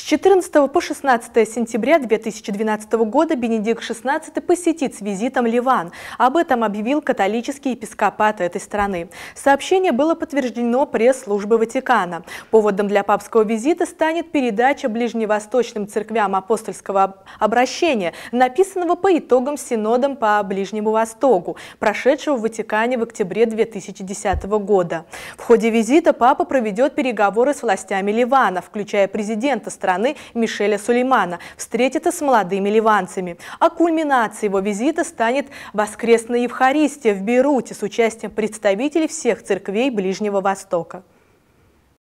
С 14 по 16 сентября 2012 года Бенедикт XVI посетит с визитом Ливан. Об этом объявил католический епископат этой страны. Сообщение было подтверждено пресс-службой Ватикана. Поводом для папского визита станет передача ближневосточным церквям апостольского обращения, написанного по итогам синодом по Ближнему Востоку, прошедшего в Ватикане в октябре 2010 года. В ходе визита папа проведет переговоры с властями Ливана, включая президента страны страны Мишеля Сулеймана встретится с молодыми ливанцами. А кульминацией его визита станет воскресная Евхаристия в Бейруте с участием представителей всех церквей Ближнего Востока.